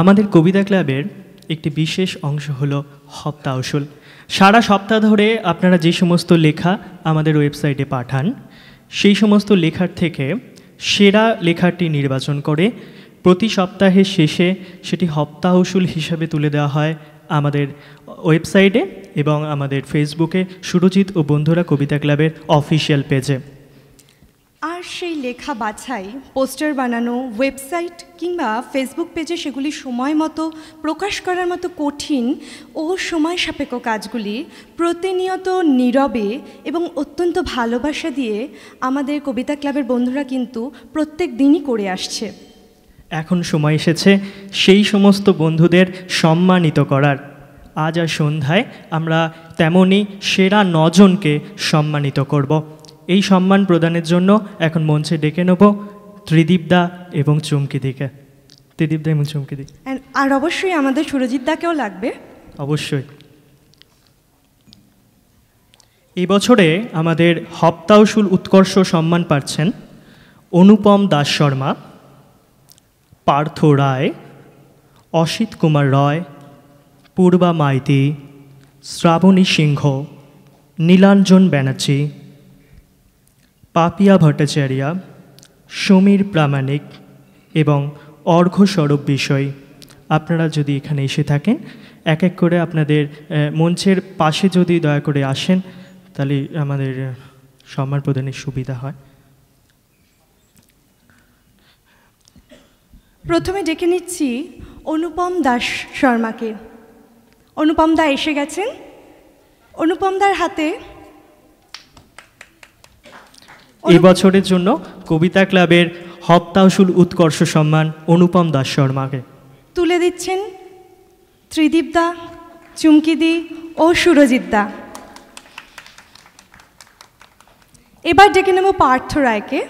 আমাদের কবিতা ক্লাবের একটি বিশেষ অংশ হলো হপ্তা আসল সারা সপ্তাহ ধরে আপনারা যে সমস্ত লেখা আমাদের ওয়েবসাইটে পাঠান সেই সমস্ত লেখার থেকে সেরা লেখাটি নির্বাচন করে প্রতি সপ্তাহের শেষে সেটি হপ্তা উসুল হিসাবে তুলে দেওয়া হয় আমাদের ওয়েবসাইটে এবং আমাদের ফেসবুকে সুরজিৎ ও বন্ধুরা কবিতা ক্লাবের অফিসিয়াল পেজে আর সেই লেখা বাছাই পোস্টার বানানো ওয়েবসাইট কিংবা ফেসবুক পেজে সেগুলি সময় মতো প্রকাশ করার মতো কঠিন ও সময় সাপেক্ষ কাজগুলি প্রতিনিয়ত নীরবে এবং অত্যন্ত ভালোবাসা দিয়ে আমাদের কবিতা ক্লাবের বন্ধুরা কিন্তু প্রত্যেক দিনই করে আসছে এখন সময় এসেছে সেই সমস্ত বন্ধুদের সম্মানিত করার আজ আর সন্ধ্যায় আমরা তেমনই সেরা নজনকে সম্মানিত করব এই সম্মান প্রদানের জন্য এখন মঞ্চে ডেকে নেব ত্রিদীপ দা এবং চুমকি দিকে ত্রিদীপ দা এবং চুমকি আর অবশ্যই আমাদের সুরজিৎ দাকেও লাগবে অবশ্যই এই বছরে আমাদের হপ্তাউসুল উৎকর্ষ সম্মান পাচ্ছেন অনুপম দাস শর্মা পার্থ রায় অসিত কুমার রয় পূর্বা মাইতি শ্রাবণী সিংহ নীলাঞ্জন ব্যানার্জী পাপিয়া ভট্টাচার্যা সমীর প্রামাণিক এবং অর্ঘ্যস্বরূপ বিষয় আপনারা যদি এখানে এসে থাকেন এক এক করে আপনাদের মঞ্চের পাশে যদি দয়া করে আসেন তাহলে আমাদের সম্মান প্রদানের সুবিধা হয় প্রথমে ডেকে নিচ্ছি অনুপম দাস শর্মাকে অনুপম দা এসে গেছেন অনুপম দার হাতে এবছরের জন্য কবিতা ক্লাবের হপ্তাহসুল উৎকর্ষ সম্মান অনুপম দাস শর্মাকে তুলে দিচ্ছেন ত্রিদীপ দা চুমকিদি ও সুরজিৎ দা এবার ডেকে নেব পার্থ রায়কে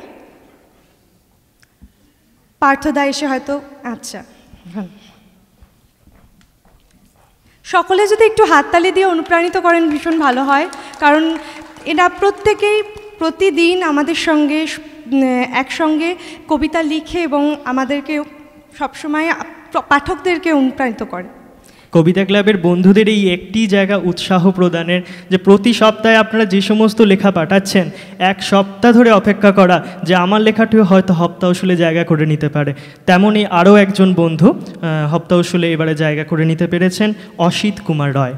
পার্থদা এসে হয়তো আচ্ছা সকলে যদি একটু হাততালি দিয়ে অনুপ্রাণিত করেন ভীষণ ভালো হয় কারণ এটা প্রত্যেকেই প্রতিদিন আমাদের সঙ্গে একসঙ্গে কবিতা লিখে এবং আমাদেরকে সবসময় পাঠকদেরকে অনুপ্রাণিত করে কবিতা ক্লাবের বন্ধুদের এই একটি জায়গা উৎসাহ প্রদানের যে প্রতি সপ্তাহে আপনারা যে সমস্ত লেখা পাঠাচ্ছেন এক সপ্তাহ ধরে অপেক্ষা করা যে আমার লেখাটিও হয়তো হপ্তা উসুলে জায়গা করে নিতে পারে তেমনই আরও একজন বন্ধু হপ্তা উসুলে এবারে জায়গা করে নিতে পেরেছেন অসিত কুমার রয়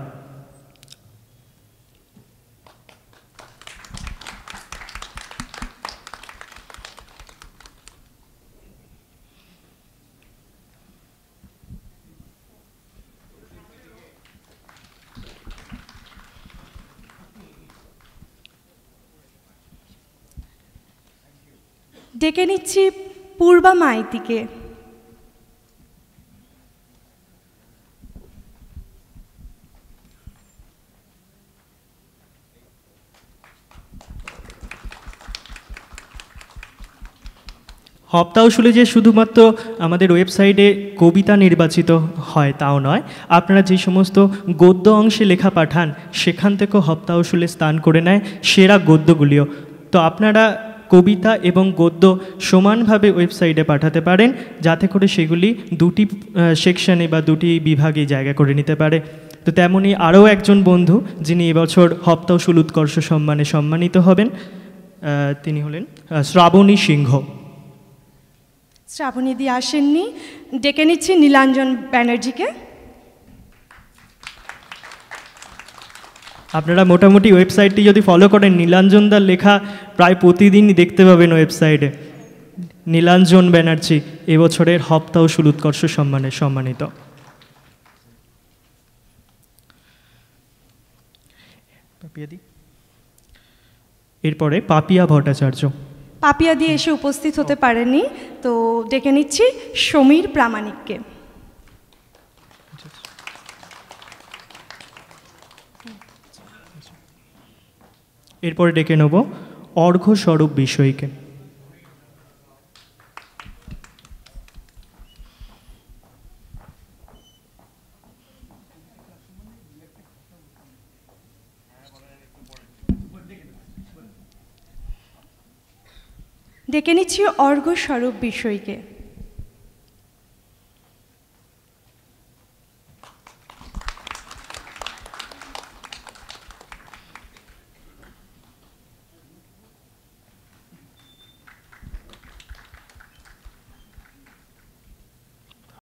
ডেকে নিচ্ছি পূর্বা মাইতিকে হপ্তাহ শুলে যে শুধুমাত্র আমাদের ওয়েবসাইটে কবিতা নির্বাচিত হয় তাও নয় আপনারা যে সমস্ত গদ্য অংশে লেখা পাঠান সেখান থেকেও হপ্তাহ শুলে স্থান করে নেয় সেরা গদ্যগুলিও তো আপনারা কবিতা এবং গদ্য সমানভাবে ওয়েবসাইটে পাঠাতে পারেন যাতে করে সেগুলি দুটি সেকশনে বা দুটি বিভাগে জায়গা করে নিতে পারে তো তেমনই আরও একজন বন্ধু যিনি এবছর হপ্তাহ সুলুৎকর্ষ সম্মানে সম্মানিত হবেন তিনি হলেন শ্রাবণী সিংহ শ্রাবণীদি আসেননি ডেকে নিচ্ছি নীলাঞ্জন ব্যানার্জিকে আপনারা মোটামুটি ওয়েবসাইটটি যদি ফলো করেন নীলাঞ্জনদার লেখা প্রায় প্রতিদিনই দেখতে পাবেন ওয়েবসাইটে নীলাঞ্জন ব্যানার্জি এবছরের হপ্তাহ সুলুৎকর্ষ সম্মানে সম্মানিত এরপরে পাপিয়া ভট্টাচার্য পাপিয়া দিয়ে এসে উপস্থিত হতে পারেনি তো ডেকে নিচ্ছি সমীর প্রামাণিককে আচ্ছা, আচ্ছা। এরপর ডেকে নেব অর্ঘ্যস্বরূপ বিষয়কে ডেকে নিচ্ছি অর্ঘ্যস্বরূপ বিষয়কে